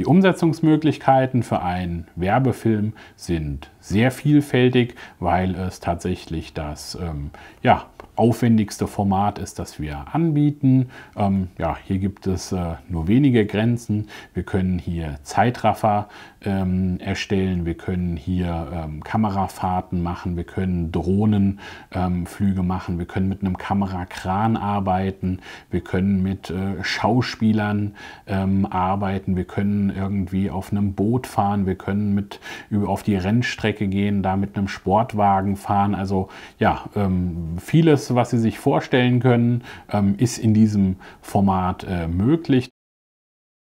Die Umsetzungsmöglichkeiten für einen Werbefilm sind sehr vielfältig, weil es tatsächlich das ähm, ja, aufwendigste Format ist, das wir anbieten. Ähm, ja, hier gibt es äh, nur wenige Grenzen. Wir können hier Zeitraffer ähm, erstellen, wir können hier ähm, Kamerafahrten machen, wir können Drohnenflüge ähm, machen, wir können mit einem Kamerakran arbeiten, wir können mit äh, Schauspielern ähm, arbeiten, wir können irgendwie auf einem Boot fahren, wir können mit auf die Rennstrecke Strecke gehen, da mit einem Sportwagen fahren. Also ja, ähm, vieles, was Sie sich vorstellen können, ähm, ist in diesem Format äh, möglich.